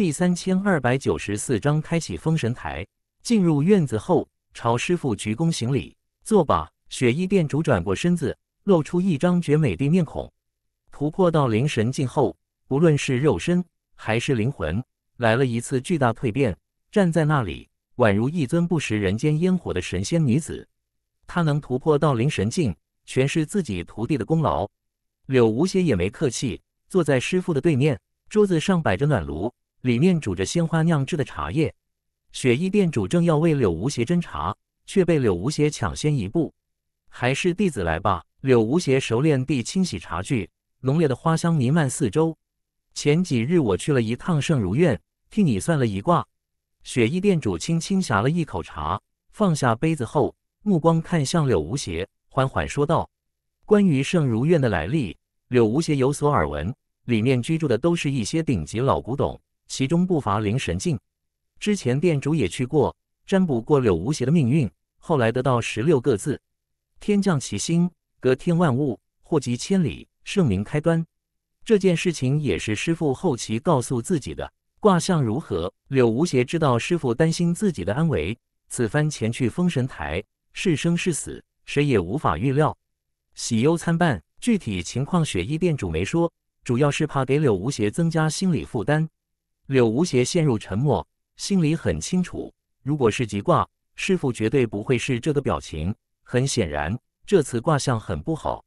第三千二百九十四章开启封神台。进入院子后，朝师傅鞠躬行礼：“坐吧。”雪衣店主转过身子，露出一张绝美的面孔。突破到灵神境后，不论是肉身还是灵魂，来了一次巨大蜕变。站在那里，宛如一尊不食人间烟火的神仙女子。她能突破到灵神境，全是自己徒弟的功劳。柳无邪也没客气，坐在师傅的对面，桌子上摆着暖炉。里面煮着鲜花酿制的茶叶，雪衣店主正要为柳无邪斟茶，却被柳无邪抢先一步。还是弟子来吧。柳无邪熟练地清洗茶具，浓烈的花香弥漫四周。前几日我去了一趟圣如院，替你算了一卦。雪衣店主轻轻呷了一口茶，放下杯子后，目光看向柳无邪，缓缓说道：“关于圣如院的来历，柳无邪有所耳闻，里面居住的都是一些顶级老古董。”其中不乏灵神境。之前店主也去过，占卜过柳无邪的命运，后来得到十六个字：天降其星，隔天万物，祸及千里，圣明开端。这件事情也是师傅后期告诉自己的。卦象如何？柳无邪知道师傅担心自己的安危，此番前去封神台，是生是死，谁也无法预料，喜忧参半。具体情况雪衣店主没说，主要是怕给柳无邪增加心理负担。柳无邪陷入沉默，心里很清楚，如果是吉卦，师傅绝对不会是这个表情。很显然，这次卦象很不好，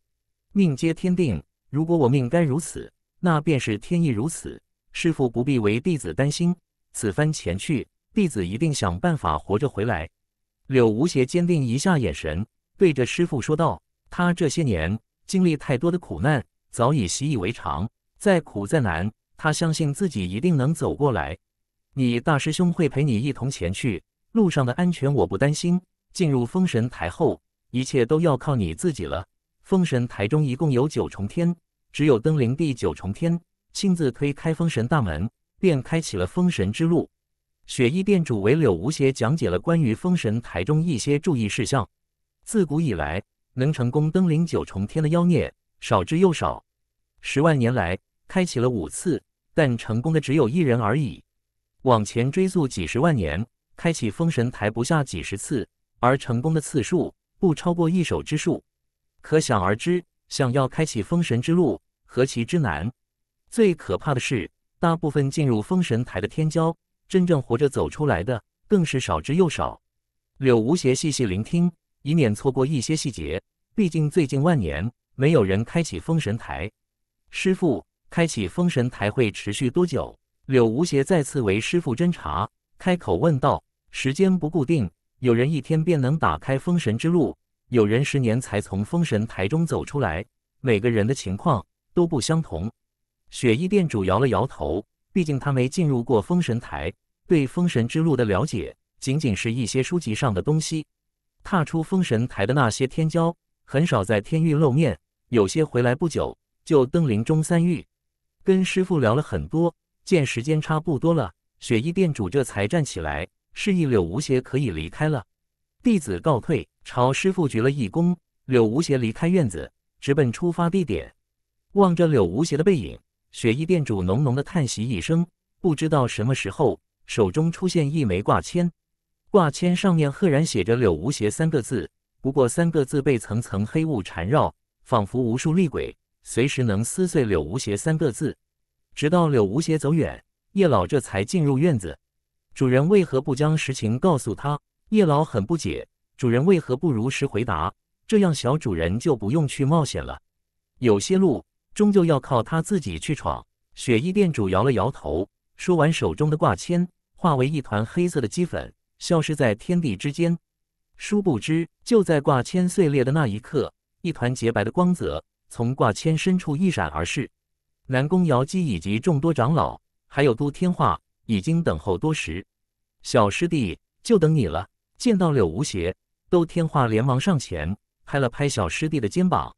命皆天定。如果我命该如此，那便是天意如此。师傅不必为弟子担心，此番前去，弟子一定想办法活着回来。柳无邪坚定一下眼神，对着师傅说道：“他这些年经历太多的苦难，早已习以为常，再苦再难。”他相信自己一定能走过来，你大师兄会陪你一同前去，路上的安全我不担心。进入封神台后，一切都要靠你自己了。封神台中一共有九重天，只有登临第九重天，亲自推开封神大门，便开启了封神之路。雪衣店主为柳无邪讲解了关于封神台中一些注意事项。自古以来，能成功登临九重天的妖孽少之又少，十万年来开启了五次。但成功的只有一人而已。往前追溯几十万年，开启封神台不下几十次，而成功的次数不超过一手之数，可想而知，想要开启封神之路何其之难。最可怕的是，大部分进入封神台的天骄，真正活着走出来的更是少之又少。柳无邪细细聆听，以免错过一些细节。毕竟最近万年，没有人开启封神台，师傅，开启封神台会持续多久？柳无邪再次为师父斟茶，开口问道：“时间不固定，有人一天便能打开封神之路，有人十年才从封神台中走出来。每个人的情况都不相同。”雪衣店主摇了摇头，毕竟他没进入过封神台，对封神之路的了解仅仅是一些书籍上的东西。踏出封神台的那些天骄，很少在天域露面，有些回来不久就登临中三域。跟师傅聊了很多，见时间差不多了，雪衣店主这才站起来，示意柳无邪可以离开了。弟子告退，朝师傅鞠了一躬。柳无邪离开院子，直奔出发地点。望着柳无邪的背影，雪衣店主浓浓的叹息一声，不知道什么时候手中出现一枚挂签，挂签上面赫然写着“柳无邪”三个字，不过三个字被层层黑雾缠绕，仿佛无数厉鬼。随时能撕碎“柳无邪”三个字，直到柳无邪走远，叶老这才进入院子。主人为何不将实情告诉他？叶老很不解，主人为何不如实回答？这样小主人就不用去冒险了。有些路终究要靠他自己去闯。雪衣店主摇了摇头，说完手中的挂签化为一团黑色的齑粉，消失在天地之间。殊不知，就在挂签碎裂的那一刻，一团洁白的光泽。从挂签深处一闪而逝，南宫瑶姬以及众多长老，还有都天化已经等候多时。小师弟，就等你了。见到柳无邪，都天化连忙上前拍了拍小师弟的肩膀。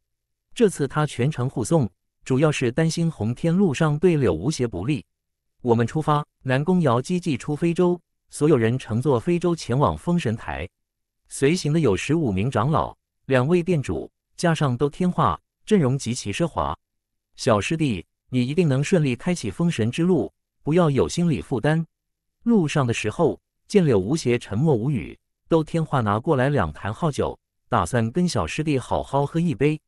这次他全程护送，主要是担心鸿天路上对柳无邪不利。我们出发。南宫瑶姬祭出非洲，所有人乘坐飞舟前往封神台。随行的有十五名长老、两位店主，加上都天化。阵容极其奢华，小师弟，你一定能顺利开启封神之路，不要有心理负担。路上的时候，见柳无邪沉默无语，都天化拿过来两坛好酒，打算跟小师弟好好喝一杯。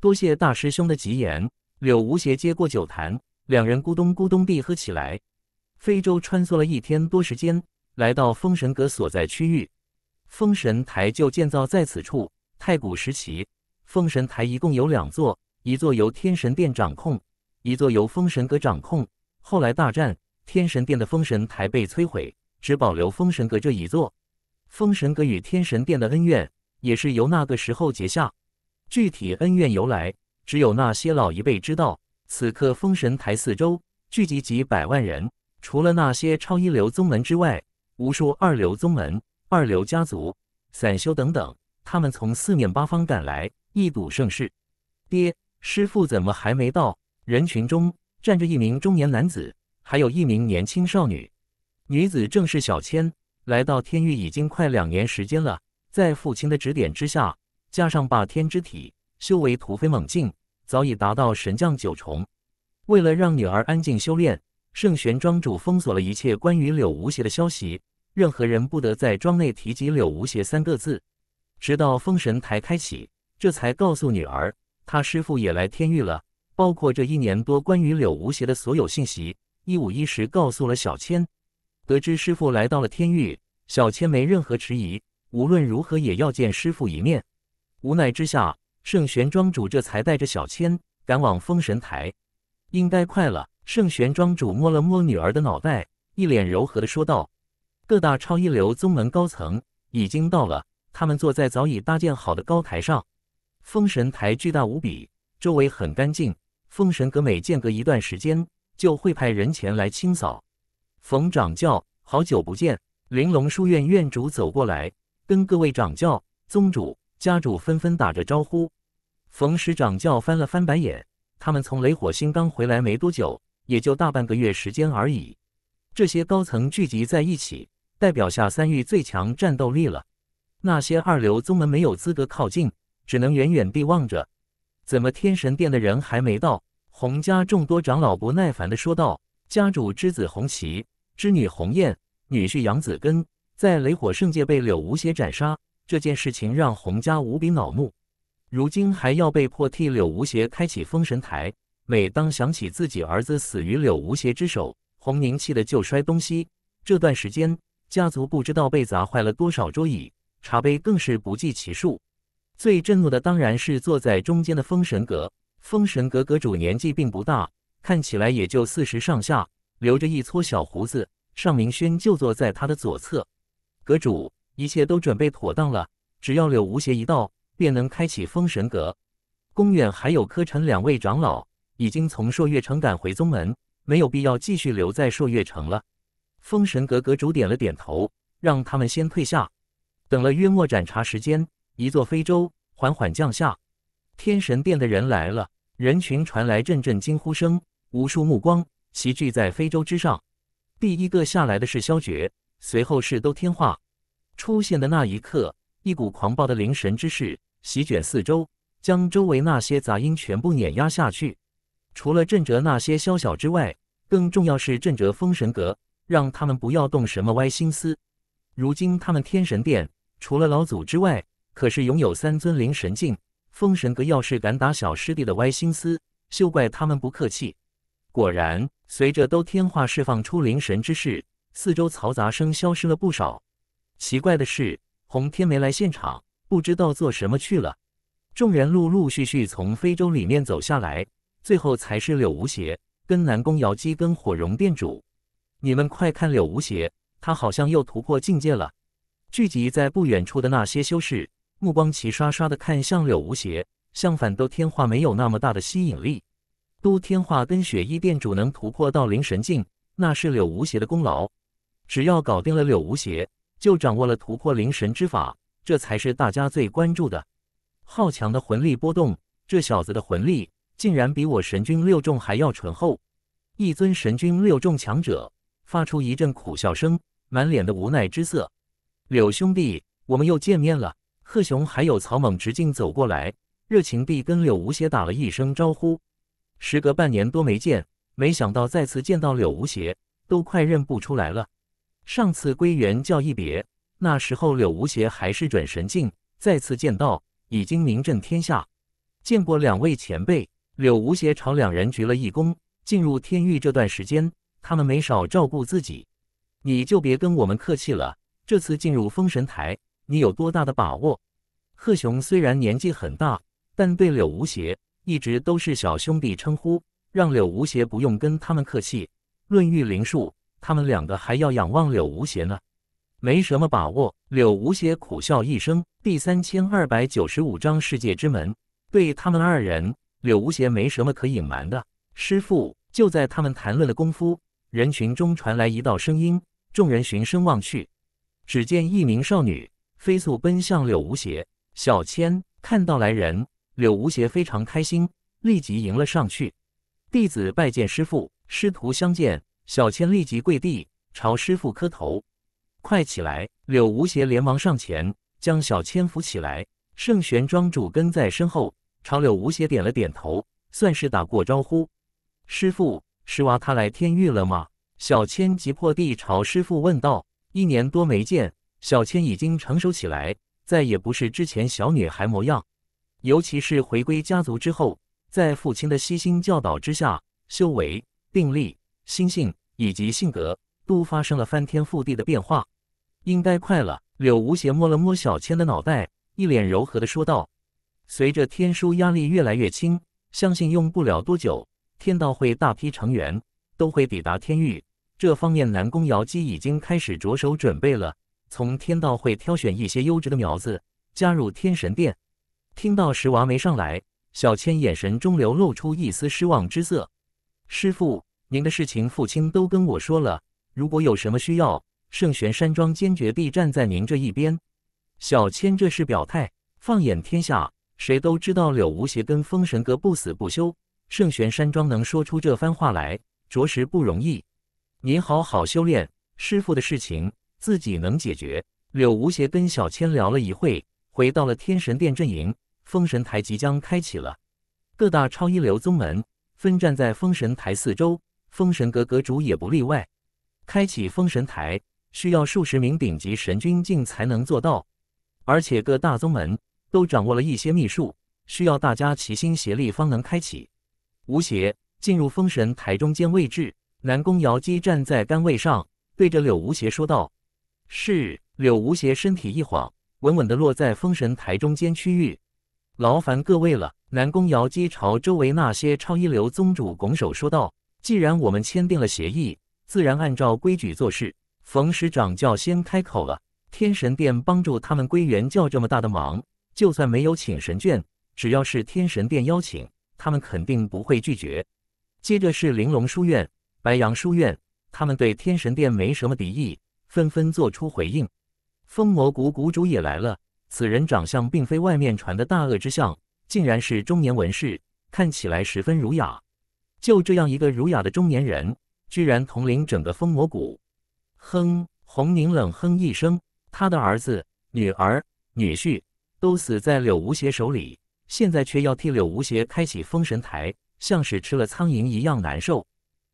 多谢大师兄的吉言。柳无邪接过酒坛，两人咕咚咕咚地喝起来。非洲穿梭了一天多时间，来到封神阁所在区域，封神台就建造在此处。太古时期。封神台一共有两座，一座由天神殿掌控，一座由封神阁掌控。后来大战，天神殿的封神台被摧毁，只保留封神阁这一座。封神阁与天神殿的恩怨也是由那个时候结下，具体恩怨由来，只有那些老一辈知道。此刻封神台四周聚集几百万人，除了那些超一流宗门之外，无数二流宗门、二流家族、散修等等，他们从四面八方赶来。一睹盛世，爹，师傅怎么还没到？人群中站着一名中年男子，还有一名年轻少女。女子正是小千。来到天域已经快两年时间了，在父亲的指点之下，加上霸天之体，修为突飞猛进，早已达到神将九重。为了让女儿安静修炼，圣玄庄主封锁了一切关于柳无邪的消息，任何人不得在庄内提及柳无邪三个字，直到封神台开启。这才告诉女儿，他师傅也来天域了。包括这一年多关于柳无邪的所有信息，一五一十告诉了小千。得知师傅来到了天域，小千没任何迟疑，无论如何也要见师傅一面。无奈之下，圣玄庄主这才带着小千赶往封神台。应该快了。圣玄庄主摸了摸女儿的脑袋，一脸柔和的说道：“各大超一流宗门高层已经到了，他们坐在早已搭建好的高台上。”封神台巨大无比，周围很干净。封神阁每间隔一段时间就会派人前来清扫。冯掌教，好久不见！玲珑书院院主走过来，跟各位掌教、宗主、家主纷纷打着招呼。冯石掌教翻了翻白眼，他们从雷火星刚回来没多久，也就大半个月时间而已。这些高层聚集在一起，代表下三域最强战斗力了。那些二流宗门没有资格靠近。只能远远地望着，怎么天神殿的人还没到？洪家众多长老不耐烦地说道：“家主之子洪奇，之女洪燕，女婿杨子根，在雷火圣界被柳无邪斩杀，这件事情让洪家无比恼怒。如今还要被迫替柳无邪开启封神台。每当想起自己儿子死于柳无邪之手，洪宁气得就摔东西。这段时间，家族不知道被砸坏了多少桌椅，茶杯更是不计其数。”最震怒的当然是坐在中间的封神阁。封神阁阁主年纪并不大，看起来也就四十上下，留着一撮小胡子。尚明轩就坐在他的左侧。阁主，一切都准备妥当了，只要柳无邪一到，便能开启封神阁。公远还有柯晨两位长老已经从朔月城赶回宗门，没有必要继续留在朔月城了。封神阁阁主点了点头，让他们先退下。等了约莫盏茶时间。一座非洲缓缓降下，天神殿的人来了，人群传来阵阵惊呼声，无数目光齐聚在非洲之上。第一个下来的是萧绝，随后是都天化。出现的那一刻，一股狂暴的灵神之势席卷四周，将周围那些杂音全部碾压下去。除了震慑那些宵小之外，更重要是震慑封神阁，让他们不要动什么歪心思。如今他们天神殿除了老祖之外，可是拥有三尊灵神境，封神阁要是敢打小师弟的歪心思，休怪他们不客气。果然，随着都天化释放出灵神之势，四周嘈杂声消失了不少。奇怪的是，洪天没来现场，不知道做什么去了。众人陆陆续续从非洲里面走下来，最后才是柳无邪、跟南宫瑶姬、跟火绒殿主。你们快看，柳无邪，他好像又突破境界了。聚集在不远处的那些修士。目光齐刷刷的看向柳无邪，相反都天化没有那么大的吸引力。都天化跟雪衣店主能突破到灵神境，那是柳无邪的功劳。只要搞定了柳无邪，就掌握了突破灵神之法，这才是大家最关注的。好强的魂力波动，这小子的魂力竟然比我神君六重还要醇厚。一尊神君六重强者发出一阵苦笑声，满脸的无奈之色。柳兄弟，我们又见面了。贺雄还有曹猛直径走过来，热情地跟柳无邪打了一声招呼。时隔半年多没见，没想到再次见到柳无邪，都快认不出来了。上次归元叫一别，那时候柳无邪还是准神境，再次见到已经名震天下。见过两位前辈，柳无邪朝两人鞠了一躬。进入天域这段时间，他们没少照顾自己，你就别跟我们客气了。这次进入封神台。你有多大的把握？贺雄虽然年纪很大，但对柳无邪一直都是小兄弟称呼，让柳无邪不用跟他们客气。论御灵术，他们两个还要仰望柳无邪呢。没什么把握，柳无邪苦笑一声。第三千二百九十五章世界之门。对他们二人，柳无邪没什么可隐瞒的。师父就在他们谈论的功夫，人群中传来一道声音，众人循声望去，只见一名少女。飞速奔向柳无邪。小千看到来人，柳无邪非常开心，立即迎了上去。弟子拜见师父，师徒相见，小千立即跪地朝师父磕头。快起来！柳无邪连忙上前将小千扶起来。圣玄庄主跟在身后，朝柳无邪点了点头，算是打过招呼。师傅，石娃他来天域了吗？小千急迫地朝师傅问道。一年多没见。小千已经成熟起来，再也不是之前小女孩模样。尤其是回归家族之后，在父亲的悉心教导之下，修为、定力、心性以及性格都发生了翻天覆地的变化。应该快了。柳无邪摸了摸小千的脑袋，一脸柔和地说道：“随着天书压力越来越轻，相信用不了多久，天道会大批成员都会抵达天域。这方面，南宫瑶姬已经开始着手准备了。”从天道会挑选一些优质的苗子加入天神殿。听到石娃没上来，小千眼神中流露出一丝失望之色。师傅，您的事情父亲都跟我说了。如果有什么需要，圣玄山庄坚决必站在您这一边。小千这是表态。放眼天下，谁都知道柳无邪跟风神阁不死不休。圣玄山庄能说出这番话来，着实不容易。您好好修炼，师傅的事情。自己能解决。柳无邪跟小千聊了一会，回到了天神殿阵营。封神台即将开启了，各大超一流宗门分站在封神台四周，封神阁阁主也不例外。开启封神台需要数十名顶级神君境才能做到，而且各大宗门都掌握了一些秘术，需要大家齐心协力方能开启。吴邪进入封神台中间位置，南宫瑶姬站在杆位上，对着柳无邪说道。是柳无邪身体一晃，稳稳地落在封神台中间区域。劳烦各位了。南宫瑶姬朝周围那些超一流宗主拱手说道：“既然我们签订了协议，自然按照规矩做事。”冯师长教先开口了：“天神殿帮助他们归元教这么大的忙，就算没有请神卷，只要是天神殿邀请，他们肯定不会拒绝。”接着是玲珑书院、白杨书院，他们对天神殿没什么敌意。纷纷做出回应，风魔谷谷主也来了。此人长相并非外面传的大恶之相，竟然是中年文士，看起来十分儒雅。就这样一个儒雅的中年人，居然统领整个风魔谷。哼！红宁冷哼一声，他的儿子、女儿、女婿都死在柳无邪手里，现在却要替柳无邪开启封神台，像是吃了苍蝇一样难受。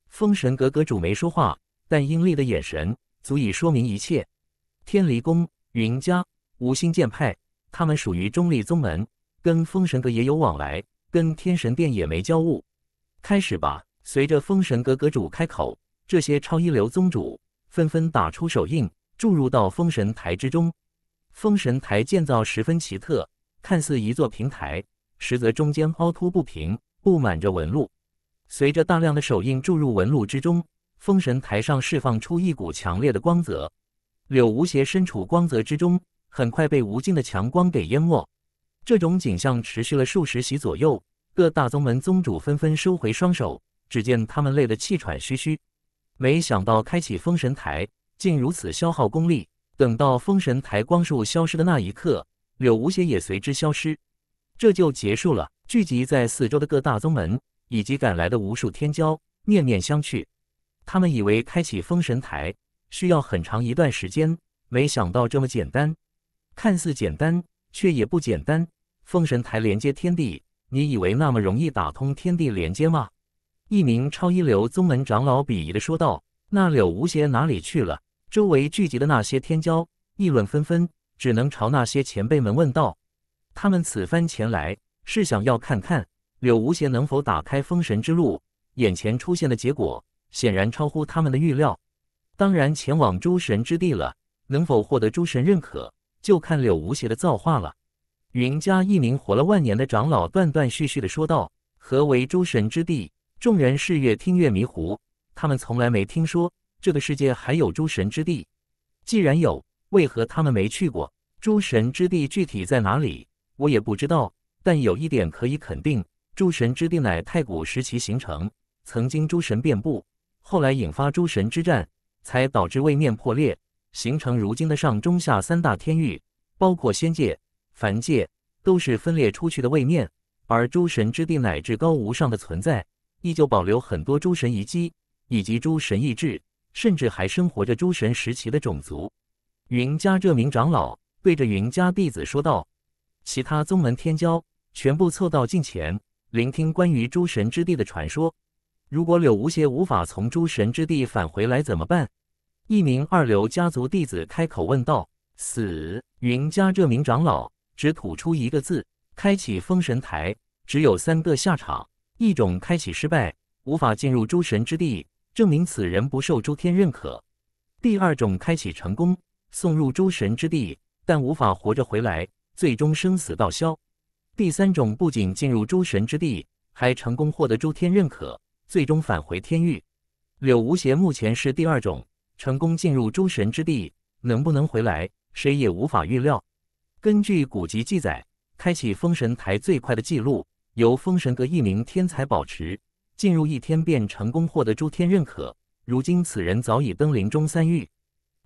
封神阁阁主没说话，但阴厉的眼神。足以说明一切。天离宫、云家、无心剑派，他们属于中立宗门，跟封神阁也有往来，跟天神殿也没交恶。开始吧！随着封神阁阁主开口，这些超一流宗主纷纷打出手印，注入到封神台之中。封神台建造十分奇特，看似一座平台，实则中间凹凸不平，布满着纹路。随着大量的手印注入纹路之中。封神台上释放出一股强烈的光泽，柳无邪身处光泽之中，很快被无尽的强光给淹没。这种景象持续了数十席左右，各大宗门宗主纷纷收回双手，只见他们累得气喘吁吁。没想到开启封神台竟如此消耗功力。等到封神台光束消失的那一刻，柳无邪也随之消失，这就结束了。聚集在四周的各大宗门以及赶来的无数天骄，面面相觑。他们以为开启封神台需要很长一段时间，没想到这么简单。看似简单，却也不简单。封神台连接天地，你以为那么容易打通天地连接吗？一名超一流宗门长老鄙夷的说道：“那柳无邪哪里去了？”周围聚集的那些天骄议论纷纷，只能朝那些前辈们问道：“他们此番前来是想要看看柳无邪能否打开封神之路？眼前出现的结果。”显然超乎他们的预料，当然前往诸神之地了。能否获得诸神认可，就看柳无邪的造化了。云家一名活了万年的长老断断续续地说道：“何为诸神之地？”众人是越听越迷糊，他们从来没听说这个世界还有诸神之地。既然有，为何他们没去过？诸神之地具体在哪里，我也不知道。但有一点可以肯定，诸神之地乃太古时期形成，曾经诸神遍布。后来引发诸神之战，才导致位面破裂，形成如今的上中下三大天域，包括仙界、凡界，都是分裂出去的位面。而诸神之地乃至高无上的存在，依旧保留很多诸神遗迹以及诸神意志，甚至还生活着诸神时期的种族。云家这名长老对着云家弟子说道：“其他宗门天骄全部凑到近前，聆听关于诸神之地的传说。”如果柳无邪无法从诸神之地返回来怎么办？一名二流家族弟子开口问道。死云家这名长老只吐出一个字：“开启封神台，只有三个下场：一种开启失败，无法进入诸神之地，证明此人不受诸天认可；第二种开启成功，送入诸神之地，但无法活着回来，最终生死道消；第三种不仅进入诸神之地，还成功获得诸天认可。”最终返回天域，柳无邪目前是第二种成功进入诸神之地，能不能回来，谁也无法预料。根据古籍记载，开启封神台最快的记录由封神阁一名天才保持，进入一天便成功获得诸天认可。如今此人早已登临中三域。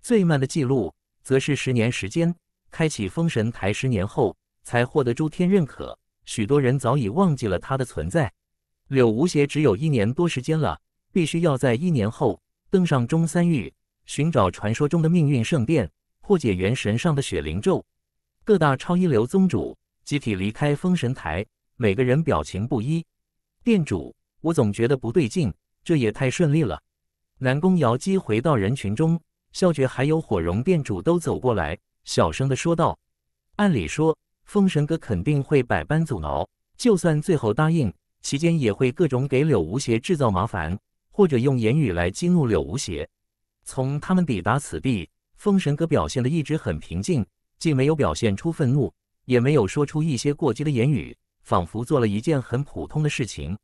最慢的记录则是十年时间，开启封神台十年后才获得诸天认可，许多人早已忘记了他的存在。柳无邪只有一年多时间了，必须要在一年后登上中三域，寻找传说中的命运圣殿，破解元神上的雪灵咒。各大超一流宗主集体离开封神台，每个人表情不一。店主，我总觉得不对劲，这也太顺利了。南宫瑶姬回到人群中，笑觉还有火绒店主都走过来，小声的说道：“按理说，封神哥肯定会百般阻挠，就算最后答应。”期间也会各种给柳无邪制造麻烦，或者用言语来激怒柳无邪。从他们抵达此地，风神阁表现的一直很平静，既没有表现出愤怒，也没有说出一些过激的言语，仿佛做了一件很普通的事情。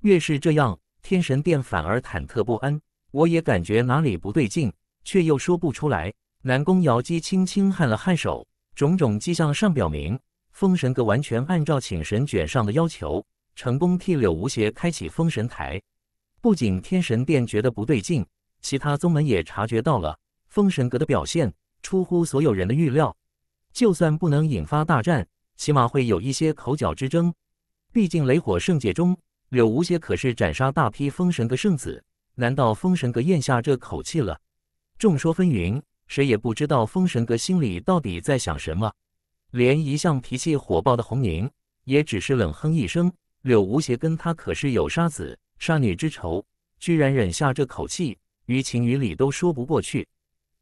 越是这样，天神殿反而忐忑不安。我也感觉哪里不对劲，却又说不出来。南宫瑶姬轻轻颔了颔首，种种迹象上表明，风神阁完全按照请神卷上的要求。成功替柳无邪开启封神台，不仅天神殿觉得不对劲，其他宗门也察觉到了。封神阁的表现出乎所有人的预料，就算不能引发大战，起码会有一些口角之争。毕竟雷火圣界中，柳无邪可是斩杀大批封神阁圣子，难道封神阁咽下这口气了？众说纷纭，谁也不知道封神阁心里到底在想什么。连一向脾气火爆的红凝，也只是冷哼一声。柳无邪跟他可是有杀子杀女之仇，居然忍下这口气，于情于理都说不过去。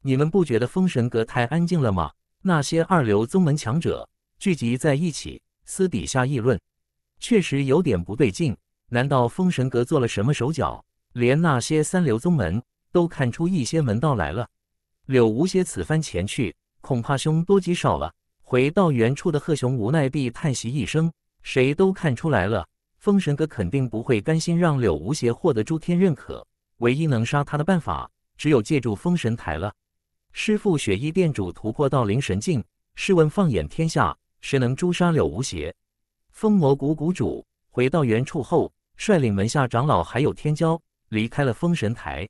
你们不觉得封神阁太安静了吗？那些二流宗门强者聚集在一起，私底下议论，确实有点不对劲。难道封神阁做了什么手脚，连那些三流宗门都看出一些门道来了？柳无邪此番前去，恐怕凶多吉少了。回到原处的贺雄无奈地叹息一声。谁都看出来了，封神阁肯定不会甘心让柳无邪获得诸天认可。唯一能杀他的办法，只有借助封神台了。师父雪衣殿主突破到灵神境，试问放眼天下，谁能诛杀柳无邪？风魔谷谷主回到原处后，率领门下长老还有天骄离开了封神台。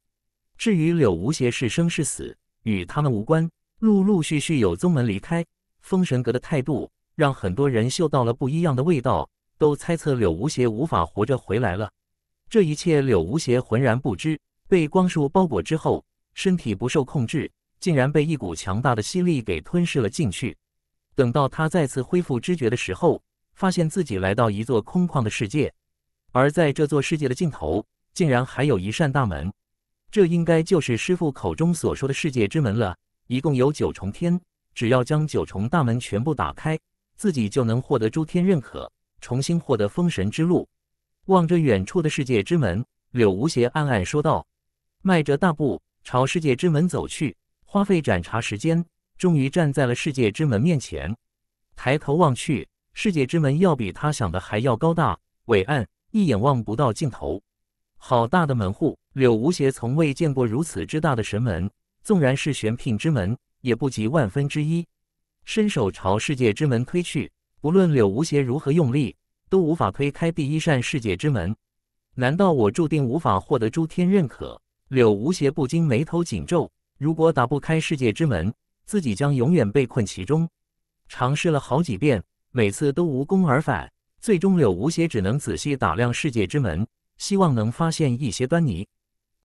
至于柳无邪是生是死，与他们无关。陆陆续续有宗门离开，封神阁的态度。让很多人嗅到了不一样的味道，都猜测柳无邪无法活着回来了。这一切，柳无邪浑然不知。被光束包裹之后，身体不受控制，竟然被一股强大的吸力给吞噬了进去。等到他再次恢复知觉的时候，发现自己来到一座空旷的世界，而在这座世界的尽头，竟然还有一扇大门。这应该就是师傅口中所说的世界之门了。一共有九重天，只要将九重大门全部打开。自己就能获得诸天认可，重新获得封神之路。望着远处的世界之门，柳无邪暗暗说道，迈着大步朝世界之门走去。花费盏茶时间，终于站在了世界之门面前。抬头望去，世界之门要比他想的还要高大伟岸，一眼望不到尽头。好大的门户！柳无邪从未见过如此之大的神门，纵然是玄牝之门，也不及万分之一。伸手朝世界之门推去，不论柳无邪如何用力，都无法推开第一扇世界之门。难道我注定无法获得诸天认可？柳无邪不禁眉头紧皱。如果打不开世界之门，自己将永远被困其中。尝试了好几遍，每次都无功而返。最终，柳无邪只能仔细打量世界之门，希望能发现一些端倪。